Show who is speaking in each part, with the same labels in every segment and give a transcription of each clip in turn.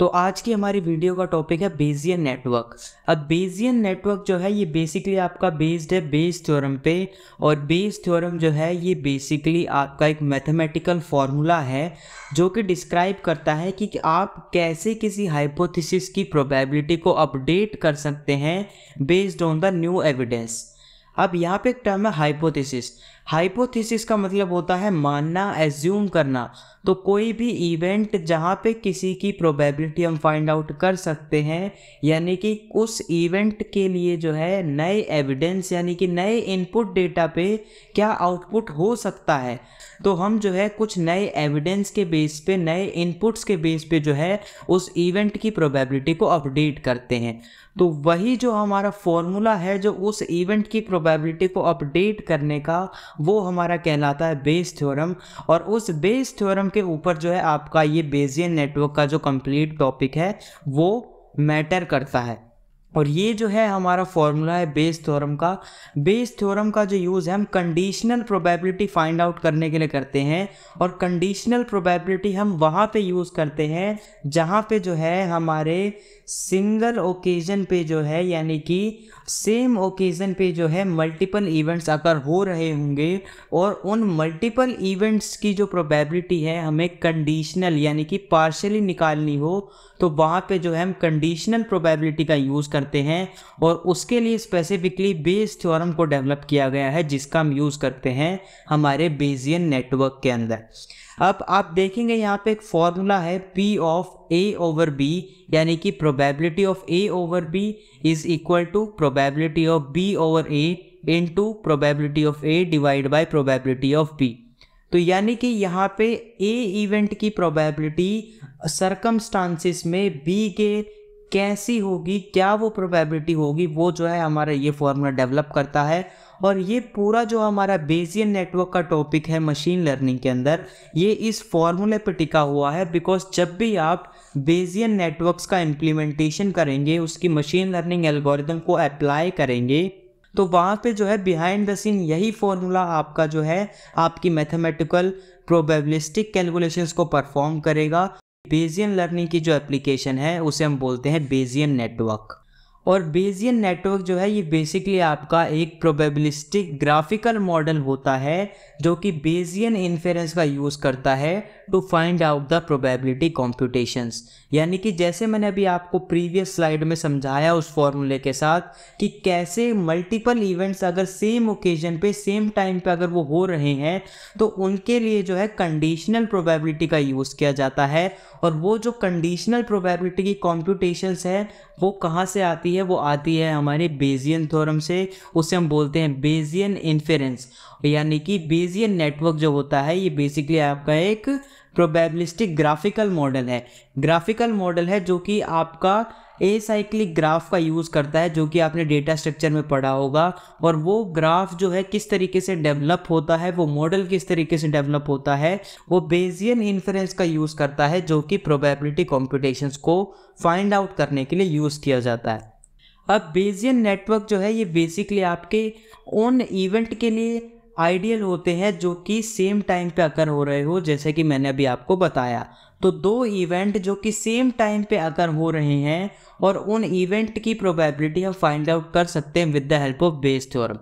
Speaker 1: तो आज की हमारी वीडियो का टॉपिक है बेजियन नेटवर्क अब बेजियन नेटवर्क जो है ये बेसिकली आपका बेस्ड है बेस थ्योरम पे और बेस थ्योरम जो है ये बेसिकली आपका एक मैथमेटिकल फार्मूला है जो कि डिस्क्राइब करता है कि आप कैसे किसी हाइपोथेसिस की प्रोबेबिलिटी को अपडेट कर सकते हैं based on the new evidence अब यहाँ पे एक टर्म है हाइपोथेसिस हाइपोथेसिस का मतलब होता है मानना एज्यूम करना तो कोई भी इवेंट जहाँ पे किसी की प्रोबेबिलिटी हम फाइंड आउट कर सकते हैं यानी कि उस इवेंट के लिए जो है नए एविडेंस यानी कि नए इनपुट डेटा पे क्या आउटपुट हो सकता है तो हम जो है कुछ नए एविडेंस के बेस पे नए इनपुट्स के बेस पे जो है उस इवेंट की प्रोबेबिलिटी को अपडेट करते हैं तो वही जो हमारा फॉर्मूला है जो उस इवेंट की प्रोबेबिलिटी को अपडेट करने का वो हमारा कहलाता है बेस थ्योरम और उस बेस थ्योरम के ऊपर जो है आपका ये बेजियन नेटवर्क का जो कंप्लीट टॉपिक है वो मैटर करता है और ये जो है हमारा फॉर्मूला है बेस थ्योरम का बेस थ्योरम का जो यूज़ है हम कंडीशनल प्रोबेबिलिटी फाइंड आउट करने के लिए करते हैं और कंडीशनल प्रोबेबिलिटी हम वहाँ पे यूज़ करते हैं जहाँ पे जो है हमारे सिंगल ओकेजन पे जो है यानी कि सेम ओकेजन पे जो है मल्टीपल इवेंट्स अगर हो रहे होंगे और उन मल्टीपल इवेंट्स की जो प्रोबेबिलिटी है हमें कंडीशनल यानी कि पार्शली निकालनी हो तो वहाँ पे जो है हम कंडीशनल प्रोबेबिलिटी का यूज़ करते हैं और उसके लिए स्पेसिफिकली बेस थ्योरम को डेवलप किया गया है जिसका हम यूज़ करते हैं हमारे बेजियन नेटवर्क के अंदर अब आप देखेंगे यहाँ पे एक फॉर्मूला है P of A over B यानी कि probability of A over B is equal to probability of B over A into probability of A divide by probability of B तो यानी कि यहाँ पे A इवेंट की probability circumstances में B के कैसी होगी क्या वो प्रोबेबिलिटी होगी वो जो है हमारा ये फॉर्मूला डेवलप करता है और ये पूरा जो हमारा बेजियन नेटवर्क का टॉपिक है मशीन लर्निंग के अंदर ये इस फॉर्मूले पर टिका हुआ है बिकॉज जब भी आप बेजियन नेटवर्क्स का इम्प्लीमेंटेशन करेंगे उसकी मशीन लर्निंग एल्गोरिदम को अप्लाई करेंगे तो वहाँ पे जो है बिहाइंड द सीन यही फॉर्मूला आपका जो है आपकी मैथमेटिकल प्रोबेबलिस्टिक कैलकुलेशंस को परफॉर्म करेगा बेजियन लर्निंग की जो एप्लीकेशन है उसे हम बोलते हैं बेजियन नेटवर्क और बेजियन नेटवर्क जो है ये बेसिकली आपका एक प्रोबेबलिस्टिक ग्राफिकल मॉडल होता है जो कि बेजियन इन्फेरेंस का यूज़ करता है to find out the probability competitions यानी कि जैसे मैंने अभी आपको प्रीवियस स्लाइड में समझाया उस फॉर्मूले के साथ कि कैसे मल्टीपल इवेंट्स अगर सेम ओकेजन पे सेम टाइम पे अगर वो हो रहे हैं तो उनके लिए जो है कंडीशनल प्रोबेबिलिटी का यूज़ किया जाता है और वो जो कंडीशनल प्रोबेबिलिटी की कॉम्पिटिशन्स हैं वो कहाँ से आती आती है वो आती है हमारे बेजियन थ्योरम से उसे हम बोलते हैं बेजियन इन्फेरेंस यानी कि बेजियन नेटवर्क जो होता है ये बेसिकली आपका एक प्रोबेबलिस्टिक ग्राफिकल मॉडल है ग्राफिकल मॉडल है जो कि आपका ए साइक्लिक ग्राफ का यूज़ करता है जो कि आपने डेटा स्ट्रक्चर में पढ़ा होगा और वो ग्राफ जो है किस तरीके से डेवलप होता है वो मॉडल किस तरीके से डेवलप होता है वो बेजियन इन्फ्रेंस का यूज़ करता है जो कि प्रोबेबिलिटी कॉम्पिटिशन्स को फाइंड आउट करने के लिए यूज़ किया जाता है अब बेजियन नेटवर्क जो है ये बेसिकली आपके ओन इवेंट के लिए आइडियल होते हैं जो कि सेम टाइम पे अकर हो रहे हो जैसे कि मैंने अभी आपको बताया तो दो इवेंट जो कि सेम टाइम पे अकर हो रहे हैं और उन इवेंट की प्रोबेबिलिटी हम फाइंड आउट कर सकते हैं with the help of Bayes theorem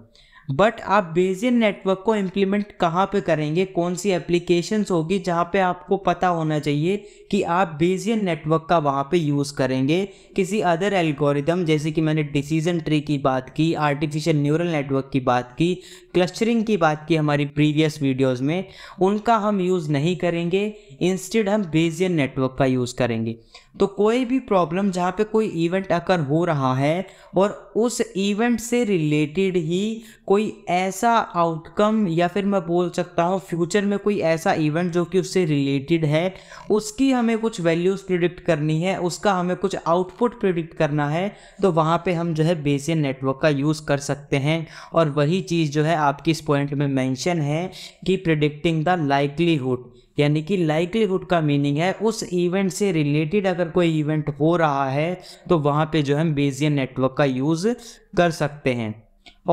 Speaker 1: but आप बेजियन नेटवर्क को इम्प्लीमेंट कहाँ पे करेंगे कौन सी एप्लीकेशंस होगी जहाँ पे आपको पता होना चाहिए कि आप बेजियन नेटवर्क का वहाँ पे यूज़ करेंगे किसी अदर एल्गोरिदम जैसे कि मैंने डिसीजन ट्री की बात की आर्टिफिशियल न्यूरल नेटवर्क की बात की क्लस्टरिंग की बात की हमारी प्रीवियस वीडियोज़ में उनका हम यूज़ नहीं करेंगे इंस्टेड हम बेजियन नेटवर्क का यूज़ करेंगे तो कोई भी प्रॉब्लम जहाँ पे कोई इवेंट अकर हो रहा है और उस इवेंट से रिलेटेड ही कोई ऐसा आउटकम या फिर मैं बोल सकता हूँ फ्यूचर में कोई ऐसा इवेंट जो कि उससे रिलेटेड है उसकी हमें कुछ वैल्यूज़ प्रिडिक्ट करनी है उसका हमें कुछ आउटपुट प्रिडिक्ट करना है तो वहाँ पे हम जो है बेसिन नेटवर्क का यूज़ कर सकते हैं और वही चीज़ जो है आपकी इस पॉइंट में मैंशन है कि प्रिडिक्टिंग द लाइकलीहुड यानी कि लाइकलीहुड का मीनिंग है उस इवेंट से रिलेटेड अगर कोई इवेंट हो रहा है तो वहाँ पे जो हम बेजियन नेटवर्क का यूज़ कर सकते हैं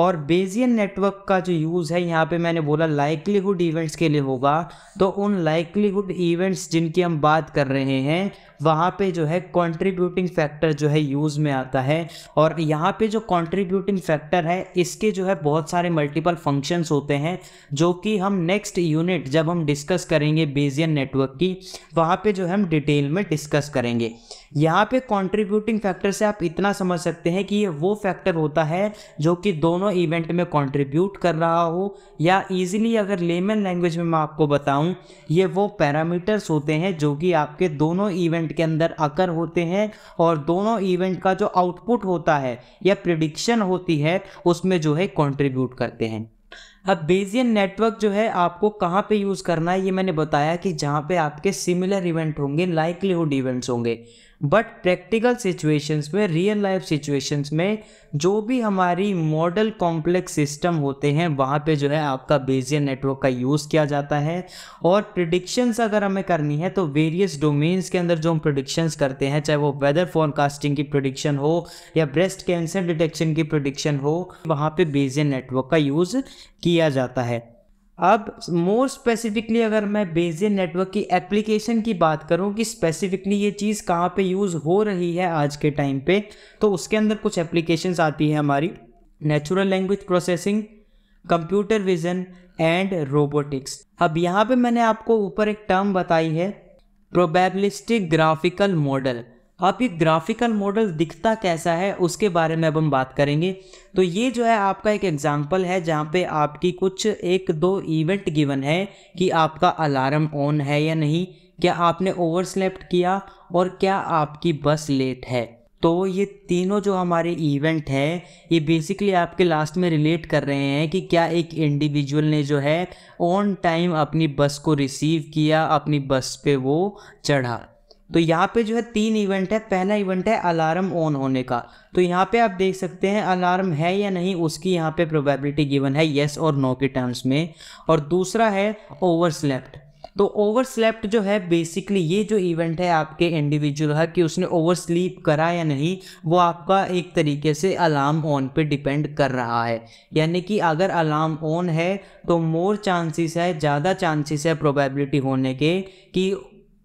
Speaker 1: और बेजियन नेटवर्क का जो यूज़ है यहाँ पे मैंने बोला लाइकलीहुड इवेंट्स के लिए होगा तो उन लाइकलीहुड इवेंट्स जिनकी हम बात कर रहे हैं वहाँ पे जो है कंट्रीब्यूटिंग फैक्टर जो है यूज़ में आता है और यहाँ पे जो कंट्रीब्यूटिंग फैक्टर है इसके जो है बहुत सारे मल्टीपल फंक्शंस होते हैं जो कि हम नेक्स्ट यूनिट जब हम डिस्कस करेंगे बेजियन नेटवर्क की वहाँ पे जो है हम डिटेल में डिस्कस करेंगे यहाँ पे कंट्रीब्यूटिंग फैक्टर से आप इतना समझ सकते हैं कि ये वो फैक्टर होता है जो कि दोनों इवेंट में कंट्रीब्यूट कर रहा हो या इजीली अगर लेमन लैंग्वेज में मैं आपको बताऊं ये वो पैरामीटर्स होते हैं जो कि आपके दोनों इवेंट के अंदर आकर होते हैं और दोनों इवेंट का जो आउटपुट होता है या प्रिडिक्शन होती है उसमें जो है कॉन्ट्रीब्यूट करते हैं अब बेजियन नेटवर्क जो है आपको कहाँ पे यूज़ करना है ये मैंने बताया कि जहाँ पे आपके सिमिलर इवेंट होंगे लाइकलीहुड इवेंट्स होंगे बट प्रैक्टिकल सिचुएशंस में रियल लाइफ सिचुएशंस में जो भी हमारी मॉडल कॉम्प्लेक्स सिस्टम होते हैं वहाँ पे जो है आपका बेजियन नेटवर्क का यूज़ किया जाता है और प्रिडिक्शंस अगर हमें करनी है तो वेरियस डोमेन्स के अंदर जो हम प्रिडिक्शंस करते हैं चाहे वो वेदर फॉरकास्टिंग की प्रिडिक्शन हो या ब्रेस्ट कैंसर डिटेक्शन की प्रिडिक्शन हो वहाँ पर बेजियन नेटवर्क का यूज़ किया किया जाता है अब मोर स्पेसिफिकली अगर मैं बेजियर नेटवर्क की एप्लीकेशन की बात करूं कि स्पेसिफिकली ये चीज़ कहाँ पे यूज़ हो रही है आज के टाइम पे तो उसके अंदर कुछ एप्लीकेशंस आती है हमारी natural language processing computer vision and robotics अब यहाँ पे मैंने आपको ऊपर एक टर्म बताई है प्रोबेबलिस्टिक ग्राफिकल मॉडल अब ये ग्राफिकल मॉडल दिखता कैसा है उसके बारे में अब हम बात करेंगे तो ये जो है आपका एक एग्जाम्पल है जहाँ पे आपकी कुछ एक दो इवेंट गिवन है कि आपका अलार्म ऑन है या नहीं क्या आपने ओवरस्लेप्ट किया और क्या आपकी बस लेट है तो ये तीनों जो हमारे इवेंट है ये बेसिकली आपके लास्ट में रिलेट कर रहे हैं कि क्या एक इंडिविजुअल ने जो है ऑन टाइम अपनी बस को रिसीव किया अपनी बस पे वो चढ़ा तो यहाँ पे जो है तीन इवेंट है पहला इवेंट है अलार्म ऑन होने का तो यहाँ पे आप देख सकते हैं अलार्म है या नहीं उसकी यहाँ पे प्रोबेबिलिटी गिवन है येस और नो के टर्म्स में और दूसरा है ओवर स्लेप्ट तो ओवर स्लेप्ट जो है बेसिकली ये जो इवेंट है आपके इंडिविजुअल है कि उसने ओवर स्लीप करा या नहीं वो आपका एक तरीके से अलार्म ऑन पे डिपेंड कर रहा है यानी कि अगर अलार्म ऑन है तो मोर चांसेस है ज़्यादा चांसेस है प्रोबेबिलिटी होने के कि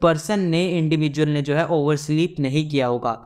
Speaker 1: पर्सन ने इंडिविजुअल ने जो है ओवर स्लीप नहीं किया होगा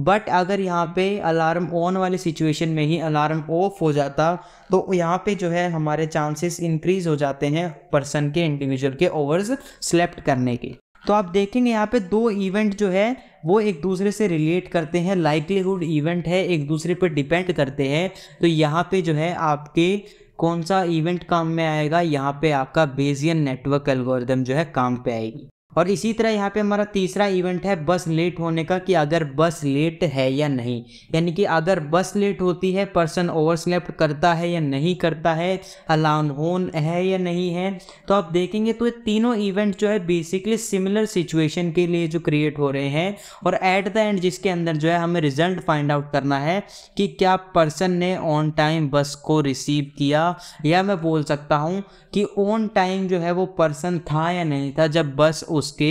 Speaker 1: बट अगर यहाँ पे अलार्म ऑन वाले सिचुएशन में ही अलार्म ऑफ हो जाता तो यहाँ पे जो है हमारे चांसेस इंक्रीज हो जाते हैं पर्सन के इंडिविजुअल के ओवर्स स्लेप्ट करने के तो आप देखेंगे यहाँ पे दो इवेंट जो है वो एक दूसरे से रिलेट करते हैं लाइवलीहुड इवेंट है एक दूसरे पर डिपेंड करते हैं तो यहाँ पे जो है आपके कौन सा इवेंट काम में आएगा यहाँ पे आपका बेजियन नेटवर्क एल्गोरिदम जो है काम पे आएगी और इसी तरह यहाँ पे हमारा तीसरा इवेंट है बस लेट होने का कि अगर बस लेट है या नहीं यानी कि अगर बस लेट होती है पर्सन ओवरस्लेप करता है या नहीं करता है अलाउन होन है या नहीं है तो आप देखेंगे तो ये तीनों इवेंट जो है बेसिकली सिमिलर सिचुएशन के लिए जो क्रिएट हो रहे हैं और एट द एंड जिसके अंदर जो है हमें रिजल्ट फाइंड आउट करना है कि क्या पर्सन ने ऑन टाइम बस को रिसीव किया या मैं बोल सकता हूँ कि ऑन टाइम जो है वो पर्सन था या नहीं था जब बस उस उसके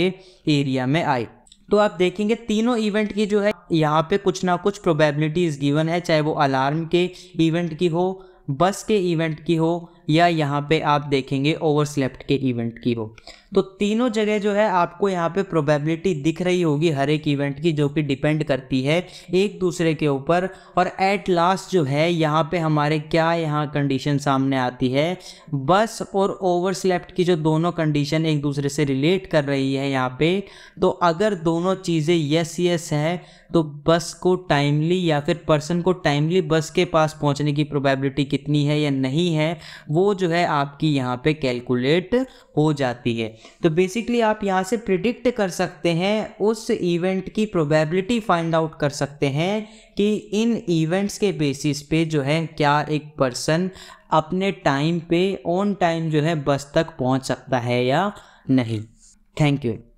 Speaker 1: एरिया में आए तो आप देखेंगे तीनों इवेंट की जो है यहाँ पे कुछ ना कुछ प्रोबेबिलिटीज गिवन है चाहे वो अलार्म के इवेंट की हो बस के इवेंट की हो या यहाँ पे आप देखेंगे ओवरस्लेप्ट के इवेंट की हो तो तीनों जगह जो है आपको यहाँ पे प्रोबेबिलिटी दिख रही होगी हर एक इवेंट की जो कि डिपेंड करती है एक दूसरे के ऊपर और एट लास्ट जो है यहाँ पे हमारे क्या यहाँ कंडीशन सामने आती है बस और ओवरस्लेप्ट की जो दोनों कंडीशन एक दूसरे से रिलेट कर रही है यहाँ पे तो अगर दोनों चीज़ें यस यस है तो बस को टाइमली या फिर पर्सन को टाइमली बस के पास पहुँचने की प्रोबेबिलिटी कितनी है या नहीं है वो जो है आपकी यहाँ पे कैलकुलेट हो जाती है तो बेसिकली आप यहाँ से प्रिडिक्ट कर सकते हैं उस इवेंट की प्रोबेबिलिटी फाइंड आउट कर सकते हैं कि इन इवेंट्स के बेसिस पे जो है क्या एक पर्सन अपने टाइम पे ऑन टाइम जो है बस तक पहुँच सकता है या नहीं थैंक यू